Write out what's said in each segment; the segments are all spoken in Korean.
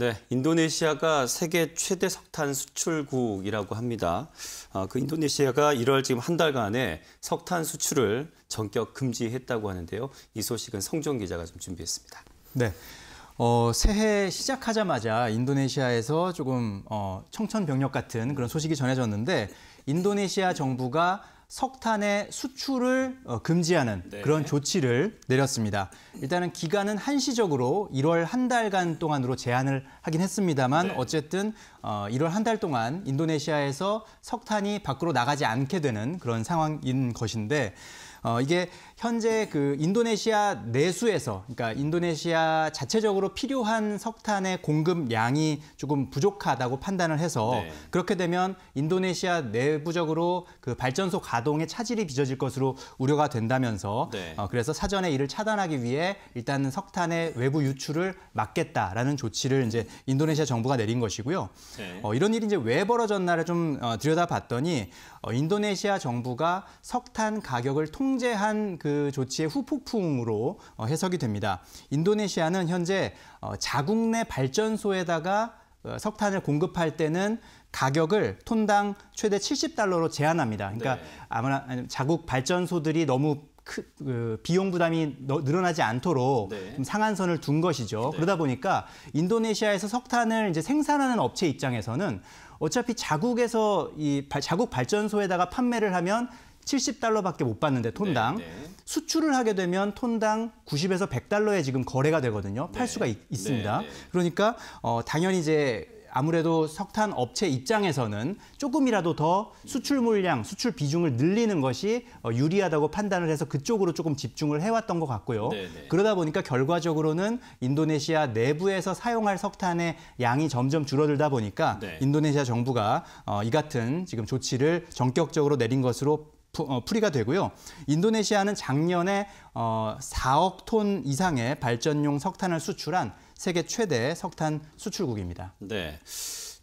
네, 인도네시아가 세계 최대 석탄 수출국이라고 합니다. 아, 그 인도네시아가 1월 지금 한 달간에 석탄 수출을 전격 금지했다고 하는데요. 이 소식은 성종 기자가 좀 준비했습니다. 네. 어, 새해 시작하자마자 인도네시아에서 조금 어, 청천벽력 같은 그런 소식이 전해졌는데 인도네시아 정부가 석탄의 수출을 어, 금지하는 네. 그런 조치를 내렸습니다. 일단은 기간은 한시적으로 1월 한 달간 동안으로 제한을 하긴 했습니다만 네. 어쨌든 1월 어, 한달 동안 인도네시아에서 석탄이 밖으로 나가지 않게 되는 그런 상황인 것인데 어, 이게 현재 그 인도네시아 내수에서 그러니까 인도네시아 자체적으로 필요한 석탄의 공급량이 조금 부족하다고 판단을 해서 네. 그렇게 되면 인도네시아 내부적으로 그 발전소 가동에 차질이 빚어질 것으로 우려가 된다면서 네. 어, 그래서 사전에 이를 차단하기 위해 일단 석탄의 외부 유출을 막겠다라는 조치를 이제 인도네시아 정부가 내린 것이고요. 네. 어, 이런 일이 이제 왜 벌어졌나를 좀 어, 들여다봤더니 어, 인도네시아 정부가 석탄 가격을 통제한 그그 조치의 후폭풍으로 어, 해석이 됩니다. 인도네시아는 현재 어, 자국 내 발전소에다가 어, 석탄을 공급할 때는 가격을 톤당 최대 70달러로 제한합니다. 그러니까 네. 아마 자국 발전소들이 너무 크, 그 비용 부담이 늘어나지 않도록 네. 좀 상한선을 둔 것이죠. 네. 그러다 보니까 인도네시아에서 석탄을 이제 생산하는 업체 입장에서는 어차피 자국에서 이 자국 발전소에다가 판매를 하면 70달러밖에 못 받는데 톤당 네, 네. 수출을 하게 되면 톤당 90에서 100달러에 지금 거래가 되거든요. 팔 네, 수가 있, 네, 습니다 네. 그러니까 어, 당연히 이제 아무래도 석탄 업체 입장에서는 조금이라도 더 수출 물량, 수출 비중을 늘리는 것이 어, 유리하다고 판단을 해서 그쪽으로 조금 집중을 해왔던 것 같고요. 네네. 그러다 보니까 결과적으로는 인도네시아 내부에서 사용할 석탄의 양이 점점 줄어들다 보니까 네. 인도네시아 정부가 어, 이 같은 지금 조치를 전격적으로 내린 것으로 어, 풀이가 되고요. 인도네시아는 작년에 4억 어, 톤 이상의 발전용 석탄을 수출한 세계 최대 석탄 수출국입니다. 네.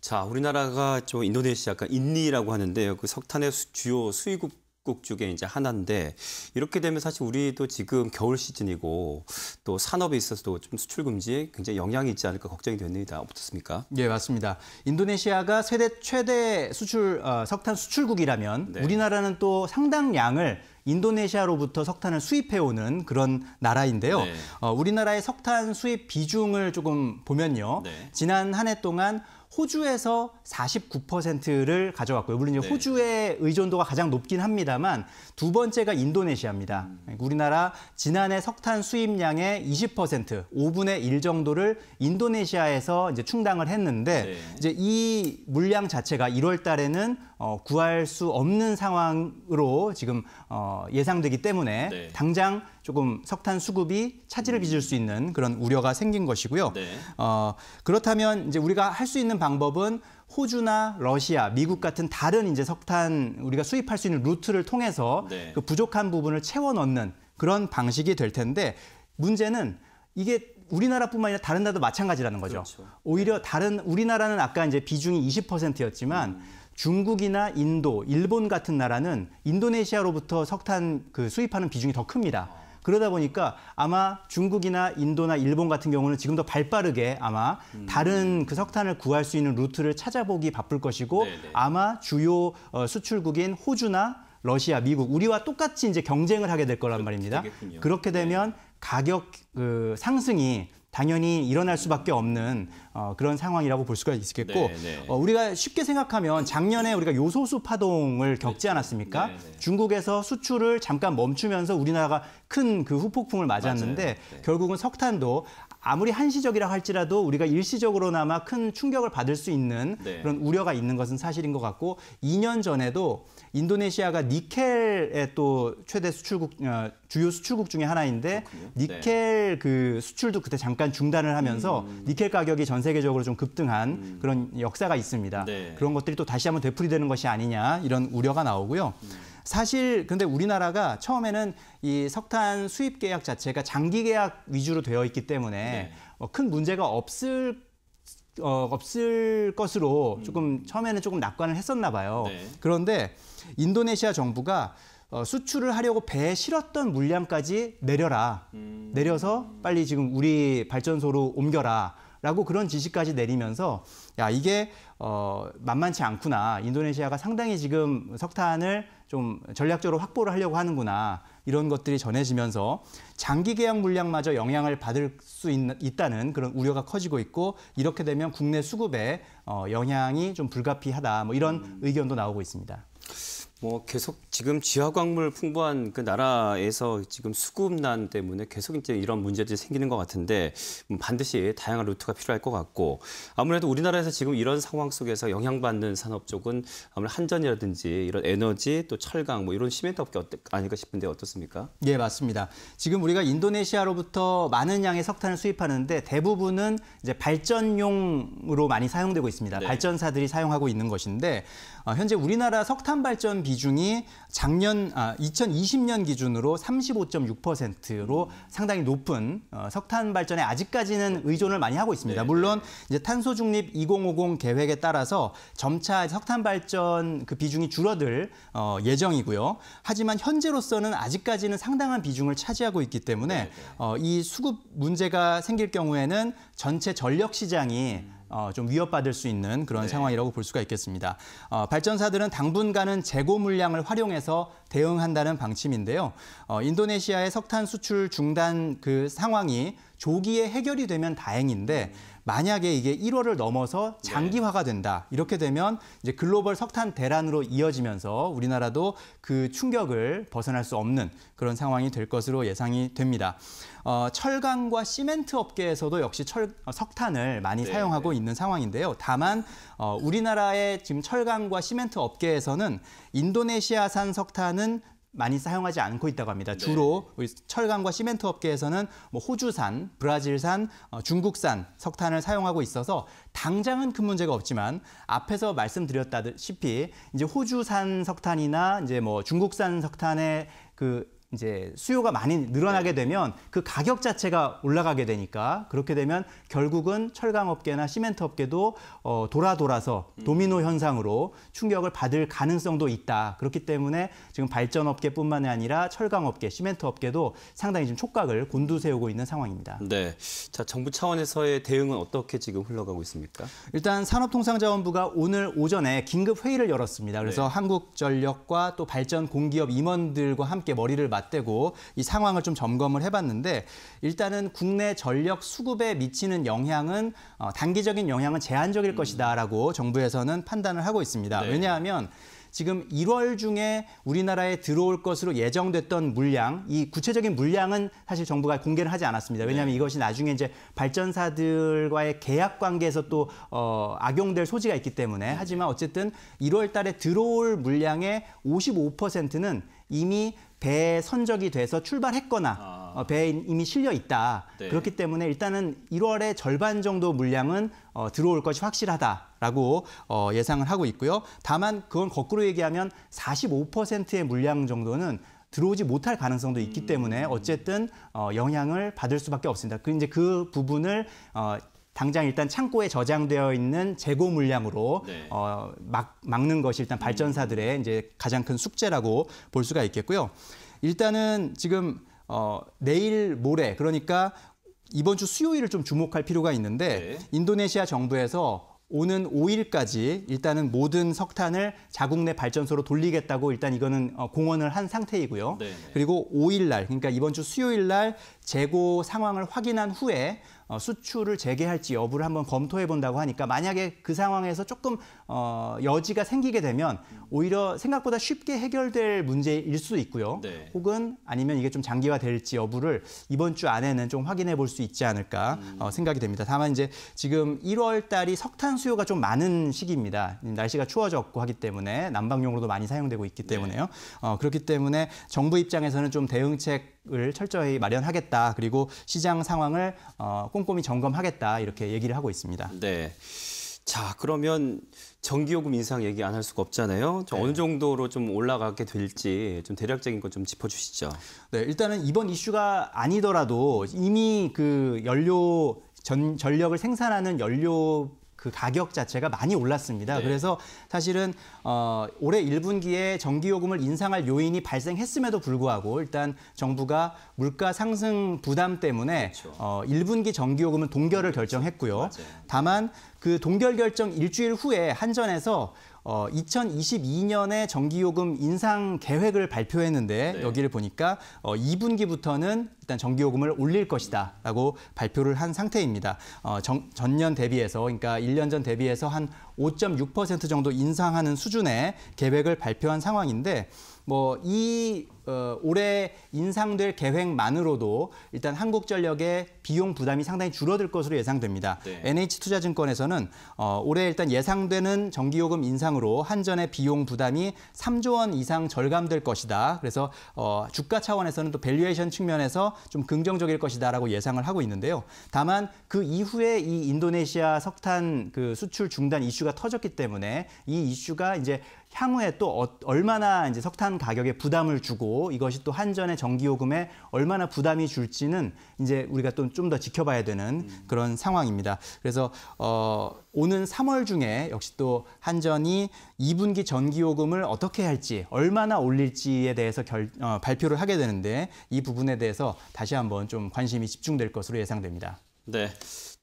자, 우리나라가 저 인도네시아 가 인니라고 하는데요. 그 석탄의 수, 주요 수입국 국 중에 이제 하나인데 이렇게 되면 사실 우리도 지금 겨울 시즌이고 또 산업에 있어서도 좀 수출 금지에 굉장히 영향이 있지 않을까 걱정이 됩니다. 어떻습니까? 예, 맞습니다. 인도네시아가 세대 최대 수출 어, 석탄 수출국이라면 네. 우리나라는 또 상당량을 인도네시아로부터 석탄을 수입해오는 그런 나라인데요. 네. 어, 우리나라의 석탄 수입 비중을 조금 보면요. 네. 지난 한 해 동안 호주에서 49%를 가져왔고요. 물론 이제 네. 호주의 의존도가 가장 높긴 합니다만 두 번째가 인도네시아입니다. 음. 우리나라 지난해 석탄 수입량의 20% 5분의 1 정도를 인도네시아에서 이제 충당을 했는데 네. 이제 이 물량 자체가 1월 달에는 어, 구할 수 없는 상황으로 지금 어, 예상되기 때문에 네. 당장 조금 석탄 수급이 차질을 음. 빚을 수 있는 그런 우려가 생긴 것이고요. 네. 어, 그렇다면 이제 우리가 할 수 있는 방법은 호주나 러시아, 미국 같은 다른 이제 석탄 우리가 수입할 수 있는 루트를 통해서 네. 그 부족한 부분을 채워 넣는 그런 방식이 될 텐데 문제는 이게 우리나라뿐만 아니라 다른 나라도 마찬가지라는 거죠. 그렇죠. 오히려 다른 우리나라는 아까 이제 비중이 20%였지만 음. 중국이나 인도, 일본 같은 나라는 인도네시아로부터 석탄 그 수입하는 비중이 더 큽니다. 그러다 보니까 아마 중국이나 인도나 일본 같은 경우는 지금더발 빠르게 아마 다른 음. 그 석탄을 구할 수 있는 루트를 찾아보기 바쁠 것이고 네네. 네. 아마 주요 어, 수출국인 호주나 러시아, 미국 우리와 똑같이 이제 경쟁을 하게 될 거란 말입니다. 되겠군요. 그렇게 네. 되면 네. 가격 그 상승이 당연히 일어날 수밖에 없는 어, 그런 상황이라고 볼 수가 있겠고 네, 네. 어, 우리가 쉽게 생각하면 작년에 우리가 요소수 파동을 겪지 않았습니까? 네, 네, 네. 중국에서 수출을 잠깐 멈추면서 우리나라가 큰 그 후폭풍을 맞았는데 네. 결국은 석탄도 아무리 한시적이라 할지라도 우리가 일시적으로나마 큰 충격을 받을 수 있는 네. 그런 우려가 있는 것은 사실인 것 같고 2년 전에도 인도네시아가 니켈의 또 최대 수출국 어, 주요 수출국 중에 하나인데 그렇군요. 네. 니켈 네. 그 수출도 그때 잠깐 중단을 하면서 음. 니켈 가격이 전 세계적으로 좀 급등한 음. 그런 역사가 있습니다. 네. 그런 것들이 또 다시 한번 되풀이되는 것이 아니냐 이런 우려가 나오고요. 음. 사실 근데 우리나라가 처음에는 이 석탄 수입 계약 자체가 장기 계약 위주로 되어 있기 때문에 네. 어, 큰 문제가 없을 어, 없을 것으로 조금 음. 처음에는 조금 낙관을 했었나 봐요. 네. 그런데 인도네시아 정부가 어, 수출을 하려고 배에 실었던 물량까지 내려라. 음. 내려서 빨리 지금 우리 발전소로 옮겨라. 라고 그런 지시까지 내리면서 야 이게 어 만만치 않구나 인도네시아가 상당히 지금 석탄을 좀 전략적으로 확보를 하려고 하는구나 이런 것들이 전해지면서 장기 계약 물량마저 영향을 받을 수 있, 다는 그런 우려가 커지고 있고 이렇게 되면 국내 수급에 어 영향이 좀 불가피하다 뭐 이런 음. 의견도 나오고 있습니다. 뭐 계속 지금 지하광물 풍부한 그 나라에서 지금 수급난 때문에 계속 이제 이런 문제들이 생기는 것 같은데 음, 반드시 다양한 루트가 필요할 것 같고 아무래도 우리나라에서 지금 이런 상황 속에서 영향받는 산업 쪽은 아무래도 한전이라든지 이런 에너지 또 철강 뭐 이런 시멘트 업계 아닐까 싶은데 어떻습니까? 예 맞습니다. 지금 우리가 인도네시아로부터 많은 양의 석탄을 수입하는데 대부분은 이제 발전용으로 많이 사용되고 있습니다. 네. 발전사들이 사용하고 있는 것인데 어, 현재 우리나라 석탄 발전 비중이 작년 아, 2020년 기준으로 35.6%로 상당히 높은 어, 석탄 발전에 아직까지는 의존을 많이 하고 있습니다. 네, 물론 이제 탄소 중립 2050 계획에 따라서 점차 석탄 발전 그 비중이 줄어들 어, 예정이고요. 하지만 현재로서는 아직까지는 상당한 비중을 차지하고 있기 때문에 네, 네. 어, 이 수급 문제가 생길 경우에는 전체 전력 시장이 음. 어, 좀 위협받을 수 있는 그런 네. 상황이라고 볼 수가 있겠습니다. 어, 발전사들은 당분간은 재고 물량을 활용해서 대응한다는 방침인데요. 어, 인도네시아의 석탄 수출 중단 그 상황이 조기에 해결이 되면 다행인데 만약에 이게 1월을 넘어서 장기화가 된다. 이렇게 되면 이제 글로벌 석탄 대란으로 이어지면서 우리나라도 그 충격을 벗어날 수 없는 그런 상황이 될 것으로 예상이 됩니다. 어, 철강과 시멘트 업계에서도 역시 철, 어, 석탄을 많이 네, 사용하고 네. 있는 상황인데요. 다만 어, 우리나라의 지금 철강과 시멘트 업계에서는 인도네시아산 석탄은 우리나라는 많이 사용하지 않고 있다고 합니다. 네. 주로 우리 철강과 시멘트 업계에서는 뭐 호주산, 브라질산, 어, 중국산 석탄을 사용하고 있어서 당장은 큰 문제가 없지만 앞에서 말씀드렸다시피 이제 호주산 석탄이나 이제 뭐 중국산 석탄의 그 이제 수요가 많이 늘어나게 네. 되면 그 가격 자체가 올라가게 되니까 그렇게 되면 결국은 철강 업계나 시멘트 업계도 어, 돌아 돌아서 음. 도미노 현상으로 충격을 받을 가능성도 있다. 그렇기 때문에 지금 발전 업계뿐만이 아니라 철강 업계, 시멘트 업계도 상당히 지금 촉각을 곤두세우고 있는 상황입니다. 네. 자, 정부 차원에서의 대응은 어떻게 지금 흘러가고 있습니까? 일단 산업통상자원부가 오늘 오전에 긴급 회의를 열었습니다. 그래서 네. 한국전력과 또 발전 공기업 임원들과 함께 머리를 맞 맞대고 이 상황을 좀 점검을 해봤는데 일단은 국내 전력 수급에 미치는 영향은 어, 단기적인 영향은 제한적일 음. 것이다라고 정부에서는 판단을 하고 있습니다. 네. 왜냐하면 지금 1월 중에 우리나라에 들어올 것으로 예정됐던 물량, 이 구체적인 물량은 사실 정부가 공개를 하지 않았습니다. 왜냐하면 네. 이것이 나중에 이제 발전사들과의 계약 관계에서 또 어, 악용될 소지가 있기 때문에 네. 하지만 어쨌든 1월 달에 들어올 물량의 55%는 이미 배에 선적이 돼서 출발했거나 아. 어, 배에 이미 실려 있다. 네. 그렇기 때문에 일단은 1월에 절반 정도 물량은 어, 들어올 것이 확실하다라고 어, 예상을 하고 있고요. 다만 그건 거꾸로 얘기하면 45%의 물량 정도는 들어오지 못할 가능성도 있기 음. 때문에 어쨌든 어, 영향을 받을 수밖에 없습니다. 그 이제 그 부분을 어, 당장 일단 창고에 저장되어 있는 재고 물량으로 네. 어, 막, 막는 것이 일단 발전사들의 이제 가장 큰 숙제라고 볼 수가 있겠고요. 일단은 지금 어, 내일 모레 그러니까 이번 주 수요일을 좀 주목할 필요가 있는데 네. 인도네시아 정부에서 오는 5일까지 일단은 모든 석탄을 자국 내 발전소로 돌리겠다고 일단 이거는 어, 공언을 한 상태이고요. 네네. 네. 그리고 5일 날, 그러니까 이번 주 수요일 날 재고 상황을 확인한 후에 어, 수출을 재개할지 여부를 한번 검토해 본다고 하니까 만약에 그 상황에서 조금 어, 여지가 생기게 되면 오히려 생각보다 쉽게 해결될 문제일 수 있고요. 네. 혹은 아니면 이게 좀 장기화될지 여부를 이번 주 안에는 좀 확인해 볼 수 있지 않을까 음. 어, 생각이 됩니다. 다만 이제 지금 1월 달이 석탄 수요가 좀 많은 시기입니다. 날씨가 추워졌고 하기 때문에 난방용으로도 많이 사용되고 있기 네. 때문에요. 네. 어, 그렇기 때문에 정부 입장에서는 좀 대응책 대책을 철저히 마련하겠다. 그리고 시장 상황을 어, 꼼꼼히 점검하겠다. 이렇게 얘기를 하고 있습니다. 네. 자, 그러면 전기요금 인상 얘기 안 할 수가 없잖아요. 네. 어느 정도로 좀 올라가게 될지 좀 대략적인 것좀 짚어주시죠. 네, 일단은 이번 이슈가 아니더라도 이미 그 연료 전, 전력을 생산하는 연료 그 가격 자체가 많이 올랐습니다. 네. 그래서 사실은 어, 올해 1분기에 전기요금을 인상할 요인이 발생했음에도 불구하고 일단 정부가 물가 상승 부담 때문에 그렇죠. 어, 1분기 전기요금은 동결을 그렇죠. 결정했고요. 맞아요. 다만 그 동결 결정 일주일 후에 한전에서 어, 2022년에 전기요금 인상 계획을 발표했는데 네. 여기를 보니까 어, 2분기부터는 일단 전기요금을 올릴 것이다라고 발표를 한 상태입니다. 어, 정, 전년 대비해서 그러니까 1년 전 대비해서 한 5.6% 정도 인상하는 수준의 계획을 발표한 상황인데 뭐이 어, 올해 인상될 계획만으로도 일단 한국전력의 비용 부담이 상당히 줄어들 것으로 예상됩니다. 네. NH투자증권에서는 어, 올해 일단 예상되는 전기요금 인상으로 한전의 비용 부담이 3조 원 이상 절감될 것이다. 그래서 어, 주가 차원에서는 또 밸류에이션 측면에서 좀 긍정적일 것이다라고 예상을 하고 있는데요. 다만 그 이후에 이 인도네시아 석탄 그 수출 중단 이슈가 터졌기 때문에 이 이슈가 이제 향후에 또 어, 얼마나 이제 석탄 가격에 부담을 주고 이것이 또 한전의 전기요금에 얼마나 부담이 줄지는 이제 우리가 또 좀 더 지켜봐야 되는 음. 그런 상황입니다. 그래서 어, 오는 3월 중에 역시 또 한전이 2분기 전기요금을 어떻게 할지 얼마나 올릴지에 대해서 결, 어, 발표를 하게 되는데 이 부분에 대해서 다시 한번 좀 관심이 집중될 것으로 예상됩니다. 네.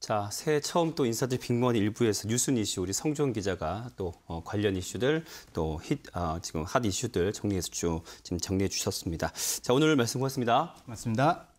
자, 새해 처음 또 인사들 빅먼 일부에서 뉴스 이슈 우리 성종 기자가 또 어, 관련 이슈들 또 히, 아, 지금 핫 이슈들 정리해서 쭉 지금 정리해 주셨습니다. 자, 오늘 말씀 고맙습니다. 고맙습니다.